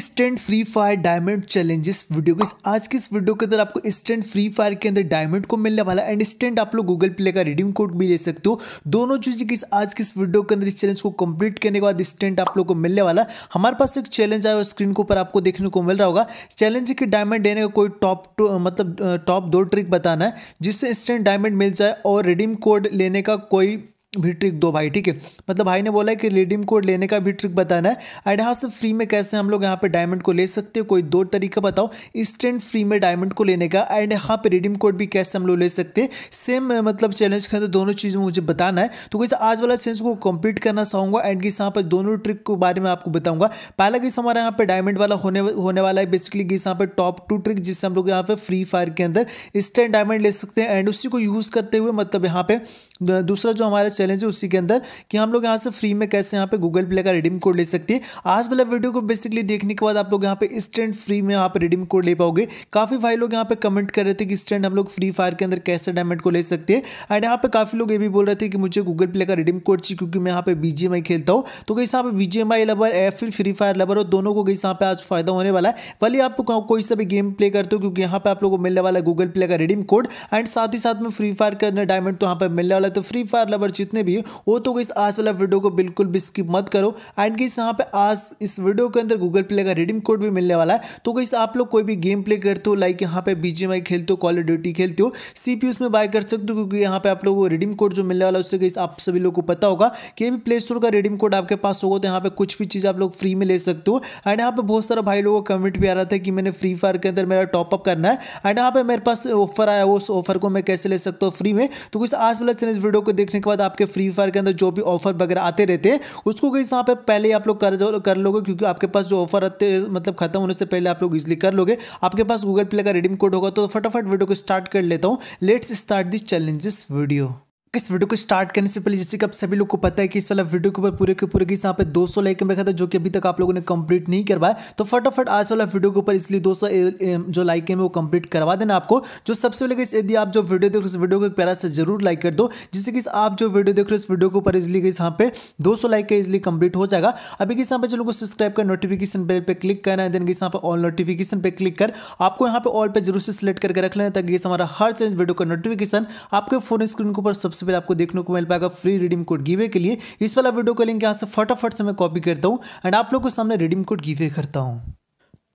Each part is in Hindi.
stent free fire diamond challenges video को आज की इस वीडियो के अंदर आपको स्टेंट फ्री फायर के अंदर डायमंड को मिलने वाला एंड स्टेंट आप लोग गूगल प्ले का रिडीम कोड भी ले सकते हो दोनों चीज़ें किस आज की इस वीडियो के अंदर इस चैलेंज को कंप्लीट करने के बाद स्टेंट आप लोग को मिलने वाला हमारे पास एक चैलेंज आया स्क्रीन के ऊपर आपको देखने को मिल रहा होगा चैलेंज के डायमंड देने का कोई टॉप तो, मतलब टॉप दो ट्रिक बताना है जिससे स्टेंट डायमंड मिल जाए और रिडीम कोड लेने का कोई भी ट्रिक दो भाई ठीक है मतलब भाई ने बोला है कि रिडीम कोड लेने का भी ट्रिक बताना है एंड यहाँ से फ्री में कैसे हम लोग यहाँ पे डायमंड को ले सकते हो कोई दो तरीका बताओ इंस्टेंट फ्री में डायमंड को लेने का एंड यहाँ पे रिडीम कोड भी कैसे हम लोग ले सकते हैं सेम मतलब चैलेंज के अंदर दोनों चीज़ मुझे बताना है तो कैसे आज वाला चैलेंज को कम्प्लीट करना चाहूँगा एंड किस यहाँ पर दोनों ट्रिक के बारे में आपको बताऊँगा पहला किस हमारे यहाँ पर डायमंड वाला होने होने वाला है बेसिकली किस यहाँ पर टॉप टू ट्रिक जिससे हम लोग यहाँ पर फ्री फायर के अंदर इंस्टेंट डायमंड ले सकते हैं एंड उसी को यूज़ करते हुए मतलब यहाँ पर दूसरा जो हमारा चैलेंज है उसी के अंदर कि हम लोग यहाँ से फ्री में कैसे यहाँ पे गूगल प्ले का रिडीम कोड ले सकते हैं आज वाला वीडियो को बेसिकली देखने के बाद आप लोग यहाँ पे स्टैंड फ्री में यहाँ पे रिडीम कोड ले पाओगे काफ़ी भाई लोग यहाँ पे कमेंट कर रहे थे कि स्टैंड हम लोग फ्री फायर के अंदर कैसे डायमंड को ले सकते हैं एंड यहाँ पे काफ़ी लोग ये भी बोल रहे थे कि मुझे गूगल प्ले का रिडीम कोड चाहिए क्योंकि मैं यहाँ पे बी खेलता हूँ तो कहीं यहाँ पे बी लवर या फिर फ्री फायर लवर हो दोनों को कहीं यहाँ पे आज फायदा होने वाला है भले आप कोई सा भी गेम प्ले करते हो क्योंकि यहाँ पे आप लोग को मिलने वाला है गूगल प्ले का रिडीम कोड एंड साथ ही साथ में फ्री फायर के अंदर डायमंड तो यहाँ पर मिलने वाला तो फ्री फायर लवर जितने भी हो तो इस आज वाला वीडियो को बिल्कुल भी स्किप मत करो एंड किस यहाँ पे आज इस वीडियो के अंदर गूगल प्ले का रिडीम कोड भी मिलने वाला है तो किस आप लोग कोई भी गेम प्ले करते हो लाइक यहाँ पे बीजीएमआई खेलते हो कॉल ऑफ ड्यूटी खेलते हो सीपीयू उसमें बाय कर सकते हो क्योंकि यहाँ पे आप लोग रिडीम कोड जो मिलने वाला है उससे किस आप सभी लोग को पता होगा कि भी प्ले स्टोर का रिडीम कोड आपके पास होगा तो यहाँ पे कुछ भी चीज़ आप लोग फ्री में ले सकते हो एंड यहाँ पे बहुत सारा भाई लोगों का कमेंट भी आ रहा था कि मैंने फ्री फायर के अंदर मेरा टॉपअप करना है एंड यहाँ पे मेरे पास ऑफर आया उस ऑफर को मैं कैसे ले सकता हूँ फ्री में तो कुछ आज वाला चैनल इस वीडियो को देखने के बाद आपके फ्री फायर के अंदर जो भी ऑफर वगैरह आते रहते हैं उसको कहीं यहाँ पे पहले आप लोग कर कर लोगे क्योंकि आपके पास जो ऑफर आते मतलब खत्म होने से पहले आप लोग इजिली कर लोगे आपके पास गूगल प्ले का रिडीम कोड होगा तो फटाफट वीडियो को स्टार्ट कर लेता हूँ let's start this challenges video इस वीडियो को स्टार्ट करने से पहले जैसे कि आप सभी लोग को पता है कि इस वाला वीडियो के ऊपर पूरे के पूरे की यहाँ पे 200 लाइक रखा था जो कि अभी तक आप लोगों ने कंप्लीट नहीं करवाया तो फटाफट आज वाला वीडियो के ऊपर इसलिए 200 जो लाइक है वो कंप्लीट करवा देना आपको जो सबसे पहले यदि आप जो वीडियो देख रहे इस वीडियो को एक प्यारा से जरूर लाइक कर दो जिससे कि आप जो वीडियो देख रहे हो इस वीडियो के ऊपर इजली गई यहाँ पे दो लाइक है इजली कंप्लीट हो जाएगा अभी किस यहाँ पर जो को सब्सक्राइब कर नोटिफिकेशन बेल पर क्लिक करना है देन किस यहाँ पर ऑल नोटिफिकेशन पर क्लिक कर आपको यहाँ पे ऑल पर जरूर से सिलेक्ट करके रख लेना ताकि हमारा हर चेंज वीडियो का नोटिफिकेशन आपके फोन स्क्रीन के ऊपर सबसे सबसे पहले आपको देखने को मिल पाएगा फ्री रिडीम कोड गिवे के लिए इस वाला वीडियो का लिंक यहाँ से फटाफट से मैं कॉपी करता हूँ एंड आप लोग को सामने रिडीम कोड गिवे करता हूँ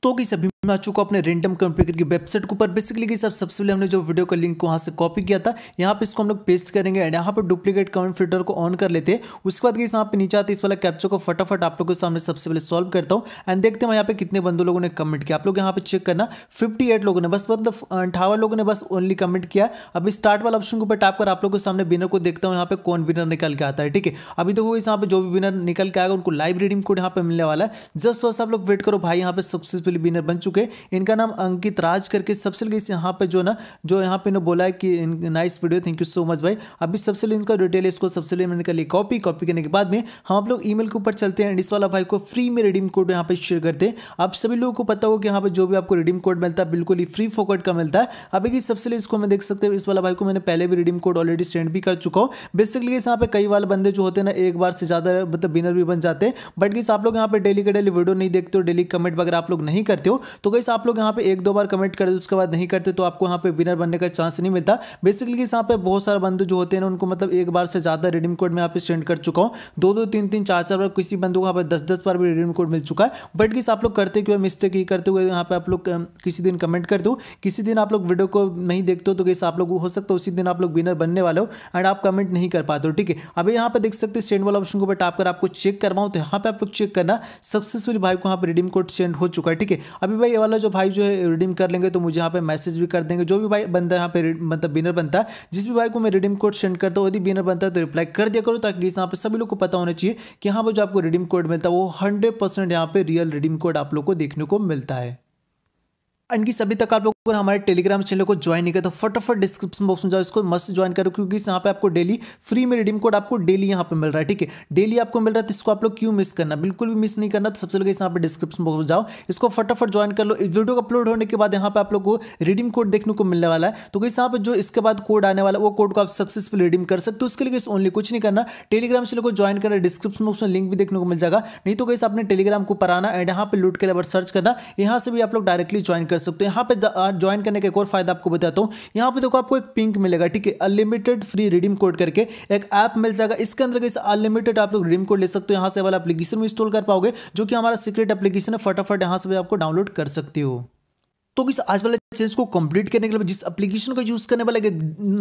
तो कि सभी मैं आ चुका अपने रेंडम कंप्यूटर की वेबसाइट के ऊपर बेसिकली सब सबसे पहले हमने जो वीडियो का लिंक वहाँ से कॉपी किया था यहाँ पे इसको हम लोग पेस्ट करेंगे एंड यहाँ पर डुप्लीकेट कमेंट फिल्टर को ऑन कर लेते हैं उसके बाद यहाँ पे नीचे आते इस वाला कैप्चर को फटाफट आप लोगों के सामने सबसे पहले सॉल्व करता हूँ एंड देखते हैं यहाँ पे कितने बंदों लोगों ने कमेंट किया आप लोग यहाँ पे चेक करना फिफ्टी लोगों ने बस मतलब अंठावन लोगों ने बस ओनली कमेंट किया अभी स्टार्ट वाला ऑप्शन के ऊपर टाइप कर आप लोगों के सामने विनर को देखता हूँ यहाँ पे कौन विनर निकल के आता है ठीक है अभी तो इस यहाँ पे जो भी विनर निकल के आएगा उनको लाइव रीडिंग कोड यहाँ पे मिलने वाला है जस्ट वो आप लोग वेट करो भाई यहाँ पे सबसे पहले विनर बन चुके चुके इनका नाम अंकित राज करके सबसे लगे यहाँ पर जो ना जो यहाँ पे बोला है कि nice video thank you so much भाई अभी सबसे लिए इनका डिटेल है इसको सबसे लिए मैंने कर ली कॉपी कॉपी करने के बाद में हम आप लोग ईमेल के ऊपर चलते हैं इस वाला भाई को फ्री में रिडीम कोड यहाँ पर शेयर करते हैं आप सभी लोगों को पता हो कि यहाँ पर जो भी आपको रिडीम कोड मिलता है बिल्कुल ही फ्री फोकट का मिलता है अभी की सबसे लिए इसको मैं देख सकते हो इस वाला भाई को मैंने पहले भी रिडीम कोड ऑलरेडी सेंड भी कर चुका हूँ बेसिकली इस यहाँ पे कई वाले बंदे जो होते हैं ना एक बार से ज़्यादा मतलब बिनर भी बन जाते हैं बट किस आप लोग यहाँ पर डेली का डेली वीडियो नहीं देखते हो डेली कमेंट वगैरह आप लोग नहीं करते हो तो गई आप लोग यहाँ पे एक दो बार कमेंट करते उसके बाद नहीं करते तो आपको यहाँ पे विनर बनने का चांस नहीं मिलता बेसिकली यहाँ पे बहुत सारे बंधु जो होते हैं उनको मतलब एक बार से ज़्यादा रिडीम कोड में यहाँ पे सेंड कर चुका हूँ दो दो तीन तीन चार चार बार किसी बंधु को यहाँ पे दस दस बार भी रिडीम कोड मिल चुका है बट किस आप लोग करते क्यों मिस्टेक ही करते हुए यहाँ पे आप लोग किसी दिन कमेंट कर दो किसी दिन आप लोग वीडियो को नहीं देखते हो तो कैसे आप लोग हो सकता है उसी दिन आप लोग विनर बनने वाले हो एंड आप कमेंट नहीं कर पाते हो ठीक है अभी यहाँ पे देख सकते सेंड वाला ऑप्शन को ऊपर टाप कर आपको चेक करवाऊँ तो यहाँ पे आप लोग चेक करना सक्सेसफुल भाई को यहाँ पर रिडीम कोड सेंड हो चुका है ठीक है अभी ये वाला जो भाई जो है रिडीम कर लेंगे तो मुझे यहाँ पे मैसेज भी कर देंगे जो भी भाई बंदा यहाँ पे मतलब बिनर बनता है जिस भी भाई को मैं रिडीम कोड सेंड करता हूँ यदि बिनर बनता है तो रिप्लाई कर दिया करो ताकि यहाँ पे सभी लोग को पता होना चाहिए कि यहाँ पर जो आपको रिडीम कोड मिलता है वो हंड्रेड परसेंट यहाँ पे रियल रिडीम कोड आप लोग को देखने को मिलता है इनकी सभी तक आप लोगों ने हमारे टेलीग्राम चैनल को ज्वाइन नहीं किया तो फटाफट डिस्क्रिप्शन बॉक्स में जाओ इसको मस्त ज्वाइन करो क्योंकि यहाँ पे आपको डेली फ्री में रिडीम कोड आपको डेली यहाँ पे मिल रहा है ठीक है डेली आपको मिल रहा है तो इसको आप लोग क्यों मिस करना बिल्कुल भी मिस नहीं करना तो सबसे पहले यहाँ पर डिस्क्रिप्शन बॉक्स में जाओ इसको फटाफट ज्वाइन कर लो इस वीडियो को अपलोड होने के बाद यहाँ पे आप लोग को रिडीम कोड देखने को मिलने वाला है तो कहीं यहाँ पर जो इसके बाद कोड आने वाला है वो कोड को आप सक्सेसफुल रिडीम कर सकते हो उसके लिए ओनली कुछ नहीं करना टेलीग्राम चैनल को ज्वाइन करना डिस्क्रिप्शन बॉक्स में लिंक भी देखने को मिल जाएगा नहीं तो कहीं आपने टेलीग्राम को पर आना एंड यहाँ पर लूट के लेवर सर्च करना यहाँ से भी आप लोग डायरेक्टली ज्वाइन कर सकते हो यहाँ पे ज्वाइन करने का एक और फायदा आपको बताता हूँ यहाँ पे देखो आपको एक पिंक मिलेगा ठीक है अनलिमिटेड फ्री रिडीम कोड करके एक ऐप मिल जाएगा इसके अंदर कैसे अनलिमिटेड आप लोग रिडीम कोड ले सकते हो यहाँ से वाला एप्लीकेशन भी इंस्टॉल कर पाओगे जो कि हमारा सीक्रेट एप्लीकेशन है फटाफट यहाँ से भी आपको डाउनलोड कर सकते हो तो किस आज वाले चेंज को कंप्लीट करने के लिए जिस एप्लीकेशन को यूज़ करने वाले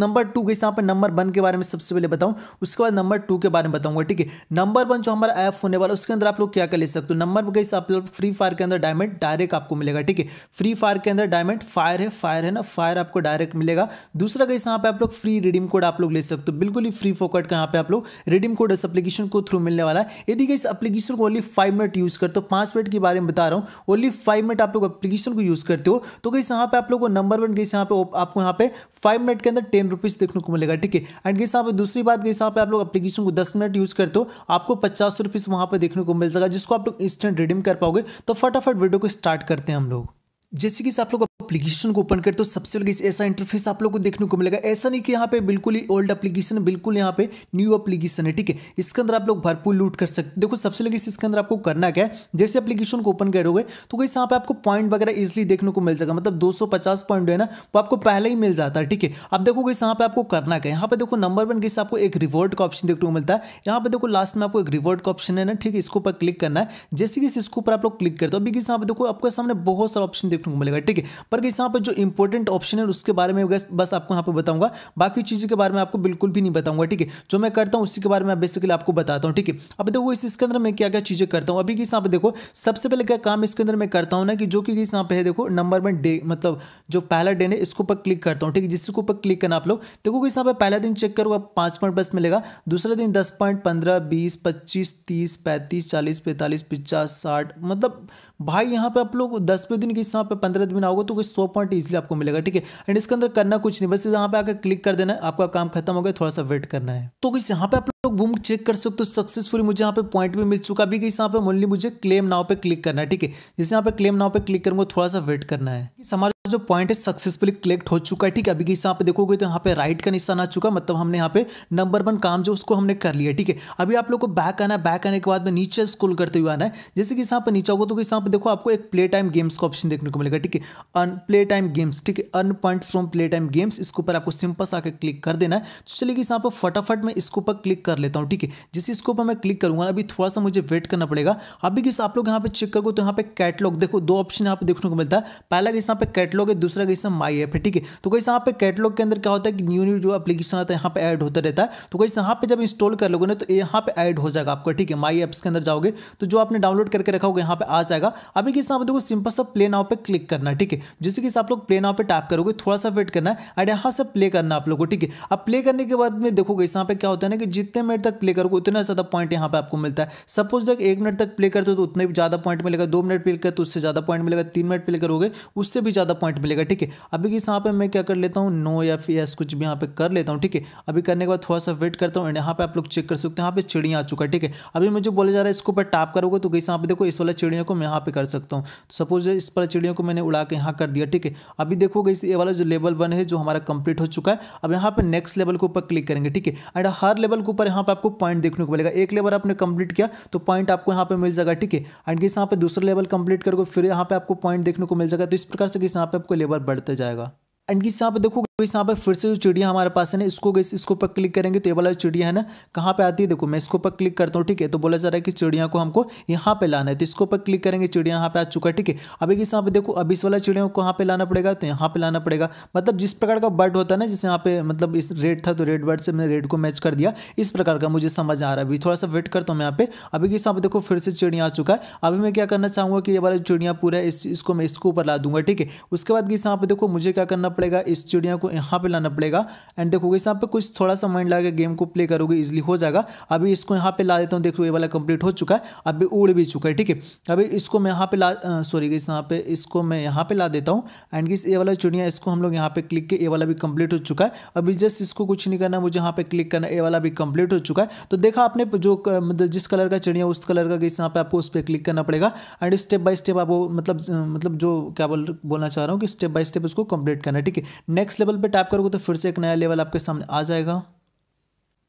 नंबर टू के यहाँ पर नंबर वन के बारे में सबसे पहले बताऊं उसके बाद नंबर टू के बारे में बताऊंगा ठीक है नंबर वन जो हमारा ऐप होने वाला उसके अंदर आप लोग क्या कर ले सकते हो नंबर के आप लोग फ्री फायर के अंदर डायमंड डायरेक्ट आपको मिलेगा ठीक है फ्री फायर के अंदर डायमंड फायर है फायर है ना फायर आपको डायरेक्ट मिलेगा दूसरा कहीं यहाँ पर आप लोग फ्री रिडीम कोड आप लोग ले सकते हो बिल्कुल ही फ्री फोकट का यहाँ पे आप लोग रिडीम कोड इस अपलीकेशन को थ्रू मिलने वाला है यदि इस अपलीकेशन को ओनली फाइव मिनट यूज़ करते हो पांच मिनट के बारे में बता रहा हूँ ओनली फाइव मिनट आप लोग अपलीकेशन को यूज़ करते हो तो कहीं यहाँ पर आप लोगों को नंबर वन गई यहाँ पे आपको यहाँ पे फाइव मिनट के अंदर टेन रुपीज़ देखने को मिलेगा ठीक है एंड गई यहाँ पे दूसरी बात गई यहाँ पे आप लोग अपलीकेशन को दस मिनट यूज़ करते हो आपको पचास रुपीज़ वहाँ पे देखने को मिल जाएगा जिसको आप लोग इंस्टेंट रिडीम कर पाओगे तो फटाफट वीडियो को स्टार्ट करते हैं हम लोग जैसे कि आप लोग एप्लीकेशन को ओपन करते हो सबसे पहले ऐसा इंटरफेस आप लोग को देखने को मिलेगा ऐसा नहीं कि यहाँ पे बिल्कुल ही ओल्ड एप्लीकेशन बिल्कुल यहाँ पे न्यू एप्लीकेशन है ठीक है इसके अंदर आप लोग भरपूर लूट कर सकते देखो सबसे पहले इसके अंदर आपको करना क्या है जैसे एप्लीकेशन को ओपन करोगे तो कहीं यहाँ पे आपको पॉइंट वगैरह इजिली देखने को मिल जाएगा मतलब दो पॉइंट है ना वो आपको पहले ही मिल जाता है ठीक है अब देखो कहीं यहाँ पे आपको करना क्या है यहाँ पे देखो नंबर वन कैसे आपको एक रिवॉर्ड का ऑप्शन देखने को मिलता है यहाँ पे देखो लास्ट में आपको एक रिवॉर्ड का ऑप्शन है ना ठीक है इसके ऊपर क्लिक करना है जैसे कि इसके ऊपर आप लोग क्लिक करते हो अभी किस यहाँ पे देखो आपके सामने बहुत सारा ऑप्शन देखने को मिलेगा ठीक है पर गैस यहाँ पर जो इंपॉर्टेंट ऑप्शन है उसके बारे में गैस बस आपको यहाँ पर बताऊंगा बाकी चीज़ों के बारे में आपको बिल्कुल भी नहीं बताऊंगा ठीक है जो मैं करता हूँ उसी के बारे में बेसिकली आपको बताता हूँ ठीक है अब देखो इस इसके अंदर मैं क्या क्या चीज़ें करता हूँ अभी किस यहाँ पर देखो सबसे पहले क्या काम इसके अंदर मैं करता हूँ ना कि जो कि किस यहाँ पर है देखो नंबर में डे मतलब जो पहला डे है इसके ऊपर क्लिक करता हूँ ठीक है जिसके ऊपर क्लिक करना आप लोग देखो किस यहाँ पर पहला दिन चेक करूँगा पाँच पॉइंट बस मिलेगा दूसरा दिन दस पॉइंट पंद्रह बीस पच्चीस तीस पैंतीस चालीस पैंतालीस पचास साठ मतलब भाई यहाँ पे आप लोग दसवें दिन के यहाँ पे पंद्रह दिन आओगे तो कोई सौ पॉइंट ईजिली आपको मिलेगा ठीक है एंड इसके अंदर करना कुछ नहीं बस यहाँ पे आकर क्लिक कर देना आपका काम खत्म हो गया थोड़ा सा वेट करना है तो कुछ यहाँ पे आप लोग बूम चेक कर सकते हो सक्सेसफुली मुझे यहाँ पे पॉइंट भी मिल चुका अभी यहाँ पे मोनली मुझे क्लेम नाव पे क्लिक करना है ठीक है जैसे यहाँ पे क्लेम नाव पे क्लिक करूंगा थोड़ा सा वेट करना है हमारे तो जो पॉइंट है सक्सेसफुली कलेक्ट हो चुका है ठीक है अभी किस यहाँ पे देखोगे तो यहाँ पे राइट का निशान आ चुका मतलब हमने यहाँ पे नंबर वन काम जो उसको हमने कर लिया ठीक है अभी आप लोग को बैक आना है बैक आने के बाद में नीचे स्कूल करते हुए आना है जैसे कि यहाँ पर नीचा होगा तो यहाँ पे देखो आपको एक प्ले टाइम गेम्स का ऑप्शन देखने को मिलेगा ठीक है अन प्ले टाइम गेम्स ठीक है earn point from play time games इसके ऊपर आपको सिंपल सा आकर क्लिक कर देना है तो चलिए कि यहाँ पर फटाफट मैं इसके ऊपर क्लिक कर लेता हूँ ठीक है जैसे इसके ऊपर मैं क्लिक करूँगा अभी थोड़ा सा मुझे वेट करना पड़ेगा अभी किस आप लोग यहाँ पे चेक करोगे तो यहाँ पे कैटलॉग देखो दो ऑप्शन यहाँ पे देखने को मिलता है पहला किस यहाँ पे कैटलॉग कैटलॉग है दूसरा कैसे माई ऐप है ठीक है तो कैसे यहाँ पे कैटलॉग के अंदर क्या होता है कि न्यू न्यू जो एप्लीकेशन आता है यहाँ पे ऐड होता रहता है तो कैसे यहाँ पे जब इंस्टॉल कर लोगे ना तो यहाँ पे ऐड हो जाएगा आपका ठीक है माई ऐप्स के अंदर जाओगे तो जो आपने डाउनलोड करके रखा होगा यहाँ पे आ जाएगा अभी किस यहाँ पे देखो सिंपल सा प्ले नाव पे क्लिक करना ठीक है जैसे कि आप लोग प्ले नाव पे टैप करोगे थोड़ा सा वेट करना है एंड यहाँ से प्ले करना आप लोग को ठीक है अब प्ले करने के बाद में देखोगे यहाँ पे क्या होता है ना कि जितने मिनट तक प्ले करोगे उतना ज़्यादा पॉइंट यहाँ पे आपको मिलता है सपोज जब एक मिनट तक प्ले करते हो तो उतने भी ज़्यादा पॉइंट मिलेगा दो मिनट प्ले कर तो उससे ज़्यादा पॉइंट मिलेगा तीन मिनट प्ले करोगे उससे भी ज़्यादा पॉइंट मिलेगा ठीक है अभी किस यहाँ पे मैं क्या कर लेता हूँ नो या फिर यस कुछ भी यहाँ पे कर लेता हूँ ठीक है अभी करने के बाद थोड़ा सा वेट करता हूँ एंड यहाँ पे आप लोग चेक कर सकते हैं यहाँ पे चिड़िया आ चुका है ठीक है अभी मुझे बोला जा रहा है इसके ऊपर टाप करोगे तो कैसे यहाँ पे देखो इस वाला चिड़िया को मैं यहाँ पे कर सकता हूँ सपोज इस वाला चिड़िया को मैंने उड़ा के यहाँ कर दिया ठीक है अभी देखो कैसे ये वाला जो लेवल वन है जो हमारा कंप्लीट हो चुका है अब यहाँ पे नेक्स्ट लेवल के ऊपर क्लिक करेंगे ठीक है एंड हर लेवल के ऊपर यहाँ पे आपको पॉइंट देखने को मिलेगा एक लेवल आपने कंप्लीट किया तो पॉइंट आपको यहाँ पे मिल जाएगा ठीक है एंड किस यहाँ पे दूसरा लेवल कंप्लीट करोगे फिर यहाँ पे आपको पॉइंट देखने को मिल जाएगा तो इस प्रकार से किस यहाँ पे आपको लेबर बढ़ते जाएगा एंड किस यहाँ पे देखो तो इस यहाँ पर फिर से जो चिड़िया हमारे पास है ना इसको इसको पर क्लिक करेंगे तो ये वाला चिड़िया है ना कहाँ पे आती है देखो मैं इसको पर क्लिक करता हूँ ठीक है तो बोला जा रहा है कि चिड़िया को हमको यहाँ पे लाना है तो इसको पर क्लिक करेंगे चिड़िया यहाँ पे आ चुका है ठीक है अभी किस यहाँ पे देखो अभी इस वाला चिड़िया को कहाँ पे लाना पड़ेगा तो यहाँ पे लाना पड़ेगा मतलब जिस प्रकार का बर्ड होता है ना जिस यहाँ पे मतलब इस रेड था तो रेड बर्ड से मैंने रेड को मैच कर दिया इस प्रकार का मुझे समझ आ रहा है अभी थोड़ा सा वेट करता हूँ यहाँ पे अभी किस यहाँ पे देखो फिर से चिड़िया आ चुका है अभी मैं क्या करना चाहूँगा कि ये वाला चिड़िया पूरा इसको मैं इसको ऊपर ला दूंगा ठीक है उसके बाद किस यहाँ पे देखो मुझे क्या करना पड़ेगा इस चिड़िया को यहाँ पे लाना पड़ेगा एंड देखोगे इस यहाँ पे कुछ थोड़ा सा माइंड लगा गेम को प्ले करोगे इजिली हो जाएगा अभी इसको यहाँ पे ला देता हूँ देखो ये वाला कंप्लीट हो चुका है अभी उड़ भी चुका है ठीक है अभी इसको मैं यहाँ पे ला सॉरी इस यहाँ पे इसको मैं यहाँ पे ला देता हूँ एंड किस ए वाला चुनिया इसको हम लोग यहाँ पे क्लिक के ए वाला भी कंप्लीट हो चुका है अभी जस्ट इसको कुछ नहीं करना मुझे यहाँ पे क्लिक करना ए वाला भी कंप्लीट हो चुका है तो देखा आपने जो मतलब जिस कलर का चिड़िया उस कलर का किस यहाँ पे आपको उस पर क्लिक करना पड़ेगा एंड स्टेप बाय स्टेप आपको मतलब मतलब जो क्या बोलना चाह रहा हूँ कि स्टेप बाय स्टेप उसको कंप्लीट करना है ठीक है नेक्स्ट लेवल पे टैप करोगे तो फिर से एक नया लेवल आपके सामने आ जाएगा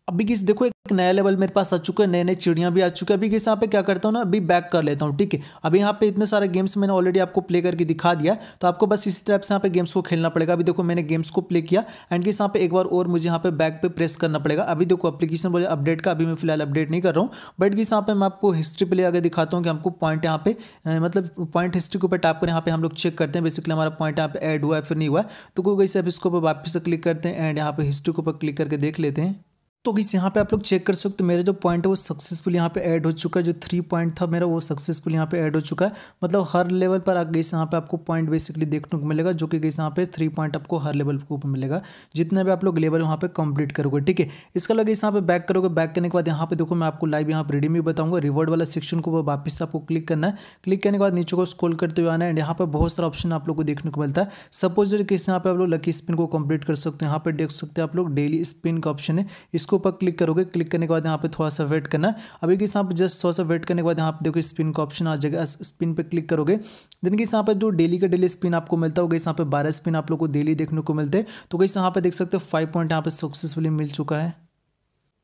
अभी किस देखो एक नया लेवल मेरे पास आ चुका है नए नए चिड़ियाँ भी आ चुकी है अभी किस यहाँ पे क्या करता हूँ ना अभी बैक कर लेता हूँ ठीक है अभी यहाँ पे इतने सारे गेम्स मैंने ऑलरेडी आपको प्ले करके दिखा दिया तो आपको बस इसी तरह से यहाँ पे गेम्स को खेलना पड़ेगा अभी देखो मैंने गेम्स को प्ले किया एंड किस यहाँ पे एक बार और मुझे यहाँ पे बैक पे प्रेस करना पड़ेगा अभी देखो अपलीकेशन बोले अपडेट का अभी मैं फिलहाल अपडेट नहीं कर रहा हूँ बट किस यहाँ पे मैं आपको हिस्ट्री प्ले आगे दिखाता हूँ कि हमको पॉइंट यहाँ पे मतलब पॉइंट हिस्ट्री के ऊपर टाइप कर यहाँ पे हम लोग चेक करते हैं बेसिकली हमारा पॉइंट यहाँ पे एड हुआ है फिर नहीं हुआ तो कोई गई आप इसके इसको वापस से क्लिक करते हैं एंड यहाँ पे हिस्ट्री के ऊपर क्लिक करके देख लेते हैं तो इस यहाँ पे आप लोग चेक कर सकते हो मेरा जो पॉइंट है वो सक्सेसफुल यहाँ पे ऐड हो चुका है जो थ्री पॉइंट था मेरा वो सक्सेसफुल यहाँ पे ऐड हो चुका है मतलब हर लेवल पर आगे इस यहाँ पे आपको पॉइंट बेसिकली देखने को मिलेगा जो कि इस यहाँ पे थ्री पॉइंट आपको हर लेवल के ऊपर मिलेगा जितना भी आप लोग लेवल वहाँ पे कंप्लीट करोगे ठीक है इसका लगे इस यहाँ पे बैक करोगे बैक करने के बाद यहाँ पे देखो मैं आपको लाइव यहाँ पर रेडी में बताऊंगा रिवॉर्ड वाला सेक्शन को वापस आपको क्लिक करना है क्लिक करने के बाद नीचे को स्कोल करते हुए आना है एंड यहाँ पर बहुत सारा ऑप्शन आप लोग को देखने को मिलता है सपोज किस यहाँ पे आप लोग लकी स्पिन को कंप्लीट कर सकते हैं यहाँ पर देख सकते हैं आप लोग डेली स्पिन का ऑप्शन है इसको ऊपर क्लिक करोगे क्लिक करने के बाद यहाँ पे थोड़ा सा वेट करना अभी किस यहाँ पर जस्ट थोड़ा सा वेट करने के बाद यहाँ पे देखो स्पिन का ऑप्शन आ जाएगा स्पिन पे क्लिक करोगे देन किस यहाँ पर जो डेली का डेली स्पिन आपको मिलता होगा इस यहाँ पे बारह स्पिन आप लोग को डेली देखने को मिलते हैं तो कहीं यहाँ पे देख सकते हो फाइव पॉइंट यहाँ पे सक्सेसफुली मिल चुका है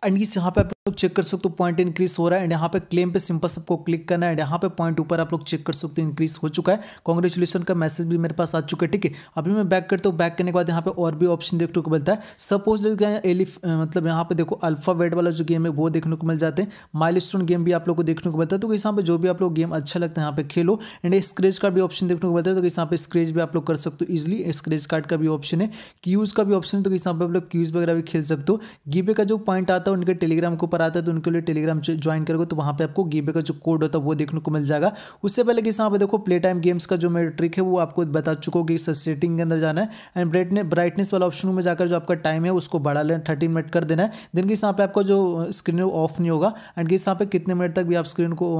एंड इस यहाँ पे आप लोग चेक कर सकते हो पॉइंट इंक्रीज हो रहा है एंड यहाँ पे क्लेम पे सिंपल सबको क्लिक करना है एंड यहाँ पे पॉइंट ऊपर आप लोग चेक कर सकते हो इंक्रीज हो चुका है कॉन्ग्रेचुलेसन का मैसेज भी मेरे पास आ चुका है ठीक है अभी मैं बैक करता हूँ बैक करने के बाद यहाँ पे और भी ऑप्शन देखने को मिलता है सपोज एलिफ मतलब यहाँ पे देखो अल्फावेट वाला जो गेम है वो देखने को मिल जाते हैं माइल गेम भी आप लोग को देखने को मिलता है तो इस यहाँ पर जो भी आप लोग गेम अच्छा लगता है यहाँ पे खेलो एंड स्क्रेच कार्ड भी ऑप्शन देखने को मिलता है तो इस यहाँ पे स्क्रेच भी आप लोग कर सकते हो इजिली स्क्रेच कार्ड का भी ऑप्शन है क्यूज का भी ऑप्शन है तो इस यहाँ पे आप लोग क्यूज वगैरह भी खेल सकते हो गिबे का जो पॉइंट आता है उनके टेलीग्राम के ऊपर आता है तो उनके लिए टेलीग्राम ज्वाइन करोगे तो वहाँ पे आपको गिवे का जो कोड होता है वो देखने को मिल जाएगा उससे पहले कि यहाँ पे देखो प्ले टाइम गेम्स का जो मेरे ट्रिक है वो आपको बता चुका हूँ कि सेटिंग के अंदर जाना है एंड ब्राइटने ब्राइटनेस वाला ऑप्शन में जाकर जो आपका टाइम है उसको बढ़ा लेना थर्टी मिनट कर देना है दिन के यहाँ पर आपका जो स्क्रीन ऑफ नहीं होगा एंड किस यहाँ पे कितने मिनट तक भी आप स्क्रीन को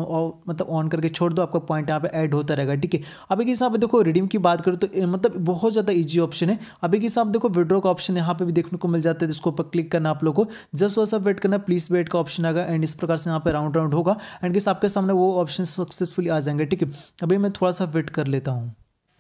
मतलब ऑन करके छोड़ दो आपका पॉइंट यहाँ पे ऐड होता रहेगा ठीक है अभी किस यहाँ पे देखो रिडीम की बात करो तो मतलब बहुत ज़्यादा ईजी ऑप्शन है अभी किस आप देखो विड्रॉ का ऑप्शन यहाँ पे भी देखने को मिल जाता है जिसको ऊपर क्लिक करना आप लोग को जस्ट थोड़ा सा वेट करना प्लीज वेट का ऑप्शन आएगा एंड इस प्रकार से यहाँ पे राउंड राउंड होगा एंड किस आपके सामने वो ऑप्शन सक्सेसफुली आ जाएंगे ठीक है अभी मैं थोड़ा सा वेट कर लेता हूँ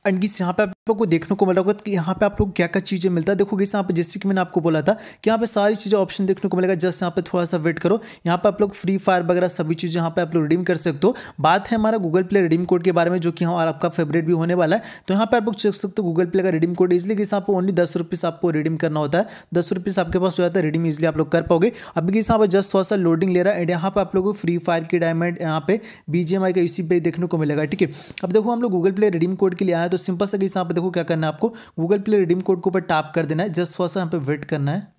एंड किस यहाँ पे आप आपको देखने को मिल रहा होगा कि यहाँ पे आप लोग क्या क्या चीज़ें मिलता है देखोगे यहाँ पे जैसे कि मैंने आपको बोला था कि यहाँ पे सारी चीज़ें ऑप्शन देखने को मिलेगा जस्ट यहाँ पे थोड़ा सा वेट करो यहाँ पे आप लोग फ्री फायर वगैरह सभी चीज़ें यहाँ पे आप लोग रिडीम कर सकते हो बात है हमारा गूगल प्ले रिडीम कोड के बारे में जो कि हाँ आपका फेवरेट भी होने वाला है तो यहाँ पर आप लोग चेक सकते हो गूगल प्ले का रिडीम कोड इजली कि आपको ओनली दस रुपीस आपको रिडीम करना होता है दस रुपीस आपके पास हो जाता है रिडीम इजिली आप लोग कर पाओगे अभी किस यहाँ पर जस्ट थोड़ा सा लोडिंग ले रहा है एंड यहाँ पर आप लोग फ्री फायर की डायमंड यहाँ पे बी का यूसी पे देखने को मिलेगा ठीक है अब देखो हम लोग गूगल प्ले रिडीम कोड के लिए आया तो सिंपल सा देखो क्या करना है आपको गूगल प्ले रिडीम कोड के ऊपर टाप कर देना है जस्ट थोड़ा सा यहाँ पे वेट करना है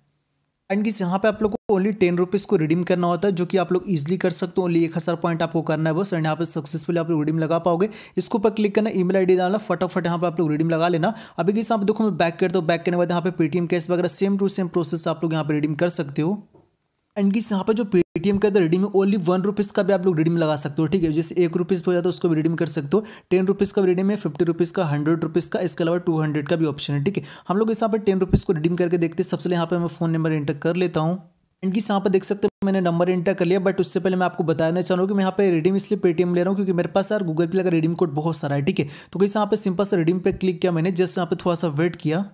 एंड किस यहाँ पे आप लोग को ओनली टेन रुपीज़ को रिडीम करना होता है जो कि आप लोग इजीली कर सकते हो ओनली एक हज़ार पॉइंट आपको करना है बस एंड यहाँ पे सक्सेसफुली आप लोग रिडीम लगा पाओगे इसके ऊपर क्लिक करना ईमेल आईडी डालना फटाफट यहाँ पे आप लोग रिडीम लगा लेना अभी किस यहाँ पर देखो मैं बैक करता हूँ बैक करने के बाद यहाँ पे पेटीएम कैश वगैरह सेम टू सेम प्रोसेस आप लोग यहाँ पर रिडीम कर सकते हो एंड किस यहाँ पर जो पेटीएम के अंदर रिडीम ओनली वन रुपीज़ का भी आप लोग रिडीम लगा सकते हो ठीक है जैसे एक रुपीज़ हो जाता है उसको भी रिडीम कर सकते हो टेन रुपीज़ का रिडीम है फिफ्टी रुपीज़ का हंड्रेड रुपीज़ का इसके अलावा टू हंड्रेड का भी ऑप्शन है ठीक है हम लोग इस यहाँ पर टेन रुपीज़ को रिडीम करके देखते हैं सबसे यहाँ पर मैं फ़ोन नंबर एंटर कर लेता हूँ एंड किस यहाँ पर देख सकते हो मैंने नंबर इंटर कर लिया बट उससे पहले मैं आपको बताना चाह रहा हूँ कि मैं यहाँ पर रिडीम इसलिए पेटीएम ले रहा हूँ क्योंकि मेरे पास यार गूगल पे का रिडीम कोड बहुत सारा है ठीक है तो किस यहाँ पर सिंपल सा रिडीम पर क्लिक किया मैंने जस्ट यहाँ पे थोड़ा सा वेट किया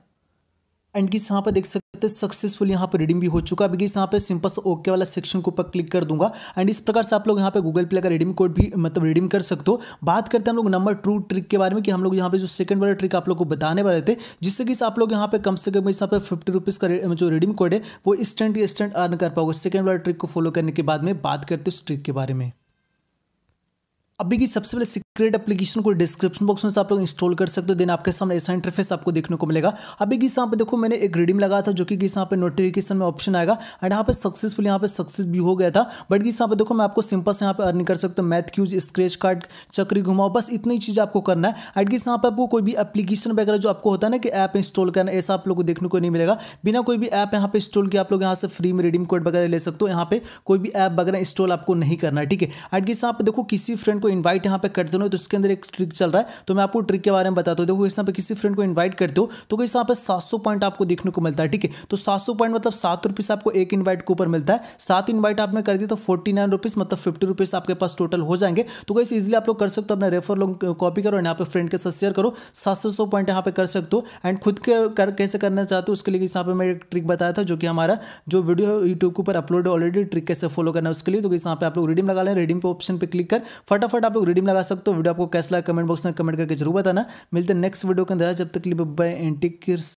एंड किस यहाँ पर देख सकते हैं सक्सेसफुल यहाँ पर रिडीम भी हो चुका है बिकॉज यहाँ पे सिंपल से ओके वाला सेक्शन को ऊपर क्लिक कर दूंगा एंड इस प्रकार से आप लोग यहाँ पे गूगल पे का रिडीम कोड भी मतलब रिडीम कर सकते हो बात करते हैं हम लोग नंबर टू ट्रिक के बारे में कि हम लोग यहाँ पे जो सेकंड वाला ट्रिक आप लोग को बताने वाले थे जिससे कि आप लोग यहाँ पे कम से कम इस पर फिफ्टी रुपीज़ का जो रिडीम कोड है वो इंस्टेंट इंस्टेंट अर्न कर पाओगे सेकंड वाला ट्रिक को फॉलो करने के बाद में बात करते हैं उस ट्रिक के बारे में अभी की सबसे पहले सीक्रेट एप्लीकेशन को डिस्क्रिप्शन बॉक्स में से आप लोग इंस्टॉल कर सकते हो देन आपके सामने ऐसा इंटरफेस आपको देखने को मिलेगा अभी की यहाँ पे देखो मैंने एक रिडीम लगा था जो कि यहाँ पे नोटिफिकेशन में ऑप्शन आएगा एंड यहाँ पे सक्सेसफुल यहाँ पे सक्सेस भी हो गया था बट इस यहाँ पे देखो मैं आपको सिंपल से यहाँ पे अर्निंग कर सकता हूँ मैथ क्यूज स्क्रेच कार्ड चक्री घुमाओ बस इतनी चीज़ आपको करना है एंड किस यहाँ पर आपको कोई भी एप्लीकेशन वगैरह जो आपको होता है ना कि ऐप इंस्टॉल करना ऐसा आप लोग को देखने को नहीं मिलेगा बिना कोई भी ऐप यहाँ पे इंस्टॉल किया आप लोग यहाँ से फ्री में रिडीम कोड वगैरह ले सकते हो यहाँ पे कोई भी ऐप वगैरह इंस्टॉल आपको नहीं करना है ठीक है एंड किस यहाँ पर देखो किसी फ्रेंड को इन्वाइट यहाँ पे कर दो तो इसके अंदर एक ट्रिक चल रहा है तो मैं आपको ट्रिक के बारे में बताता हूँ देखो इस यहाँ पे किसी फ्रेंड को इन्वाइट कर दो तो कोई यहाँ पे सात पॉइंट आपको देखने को मिलता है ठीक है तो सात पॉइंट मतलब सात रुपीस आपको एक इन्वाइट के ऊपर मिलता है सात इन्वाइट आपने कर दिया तो फोर्टी मतलब फिफ्टी आपके पास टोटल हो जाएंगे तो कैसे इजिली आप लोग कर सकते हो अपना रेफर लोग कॉपी करो यहाँ पे फ्रेंड के साथ शेयर करो सात पॉइंट यहाँ पे कर सकते हो एंड खुद के कर कैसे करना चाहते हो उसके लिए यहाँ पे मैं एक ट्रिक बताया था जो कि हमारा जो वीडियो यूट्यूब के ऊपर अपलोड ऑलरेडी ट्रिक कैसे फॉलो करना है उसके लिए तो यहाँ पे आप लोग रिडीम लगा लें रिडीम पे ऑप्शन पे क्लिक कर फटाफट फटाफट आप लोग रिडीम लगा सकते हो वीडियो आपको कैसा लगा कमेंट बॉक्स में कमेंट करके जरूर बताना मिलते हैं नेक्स्ट वीडियो के अंदर जब तक लिए बाय एंटी